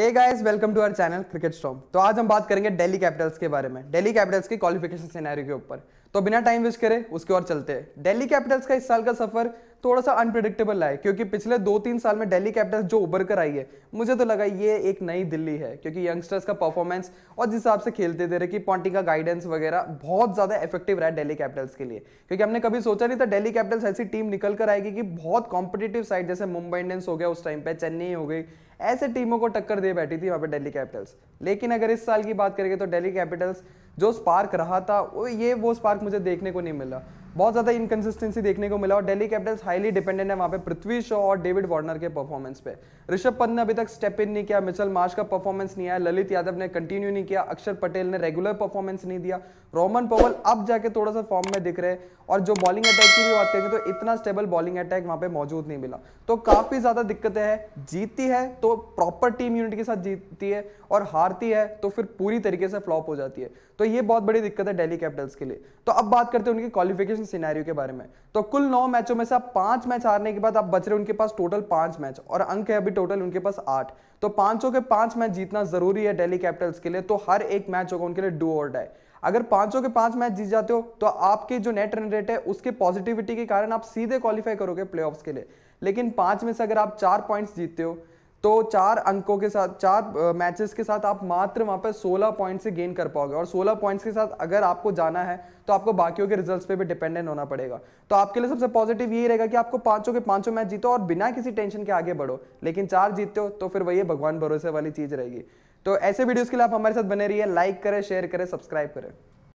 hey guys welcome to our channel cricket storm तो आज हम बात करेंगे दिल्ली कैपिटल्स के बारे में दिल्ली कैपिटल्स की क्वालिफिकेशन सिनेरियो के ऊपर तो बिना टाइम वेस्ट करे उसके और चलते हैं दिल्ली कैपिटल्स का इस साल का सफर थोड़ा सा अनप्रिडिक्टेबल है क्योंकि पिछले दो तीन साल में दिल्ली कैपिटल्स जो उभर कर आई है मुझे तो लगा ये एक नई दिल्ली है क्योंकि यंगस्टर्स का परफॉर्मेंस और जिस हिसाब से खेलते थे कि पॉन्टिंग का गाइडेंस वगैरह बहुत ज़्यादा इफेक्टिव रहा दिल्ली कैपिटल्स के लिए क्योंकि हमने कभी सोचा नहीं था दिल्ली कैपिटल्स ऐसी टीम निकल कर आएगी कि बहुत कॉम्पिटेटिव साइड जैसे मुंबई इंडियंस हो गया उस टाइम पे चेन्नई हो गई ऐसे टीमों को टक्कर दे बैठी थी वहां पर दिल्ली कैपिटल्स लेकिन अगर इस साल की बात करेंगे तो दिल्ली कैपिटल्स जो स्पार्क रहा था वो ये वो स्पार्क मुझे देखने को नहीं मिला बहुत ज़्यादा इनकंसिस्टेंसी देखने को मिला और डेली कैपिटल्स हाईली डिपेंडेंट है वहां पे पृथ्वी शो और डेविड वार्नर के परफॉर्मेंस पे ऋषभ पंत ने अभी तक स्टेप इन नहीं किया मिचल मार्श का परफॉर्मेंस नहीं आया ललित यादव ने कंटिन्यू नहीं किया अक्षर पटेल ने रेगुलर परफॉर्मेंस नहीं दिया रोमन पवल अब जाके थोड़ा सा फॉर्म में दिख रहे और जो बॉलिंग अटैक की भी बात करेंगे तो इतना स्टेबल बॉलिंग अटैक वहां पे मौजूद नहीं मिला तो काफ़ी ज़्यादा दिक्कतें हैं जीतती है तो प्रॉपर टीम यूनिट के साथ जीतती है और हारती है तो फिर पूरी तरीके से फ्लॉप हो जाती है तो ये बहुत बड़ी दिक्कत है डेली कैपिटल्स के लिए तो अब बात करते हैं उनकी क्वालिफिकेशन क्वालिफिकेशन सिनेरियो के बारे में तो कुल नौ मैचों में से आप पांच मैच हारने के बाद आप बच रहे उनके पास टोटल पांच मैच और अंक है अभी टोटल उनके पास आठ तो पांचों के पांच मैच जीतना जरूरी है डेली कैपिटल्स के लिए तो हर एक मैच होगा उनके लिए डू और डाई अगर पांचों के पांच मैच जीत जाते हो तो आपके जो नेट रन रेट है उसके पॉजिटिविटी के कारण आप सीधे क्वालिफाई करोगे प्लेऑफ्स के लिए लेकिन पांच में से अगर आप चार पॉइंट्स जीतते हो तो चार अंकों के साथ चार मैचेस के साथ आप मात्र वहां पर 16 पॉइंट से गेन कर पाओगे और 16 पॉइंट्स के साथ अगर आपको जाना है तो आपको बाकियों के रिजल्ट्स पे भी डिपेंडेंट होना पड़ेगा तो आपके लिए सबसे पॉजिटिव यही रहेगा कि आपको पांचों के पांचों मैच जीतो और बिना किसी टेंशन के आगे बढ़ो लेकिन चार जीतते हो तो फिर वही भगवान भरोसे वाली चीज़ रहेगी तो ऐसे वीडियोज़ के लिए आप हमारे साथ बने रहिए लाइक करें शेयर करें सब्सक्राइब करें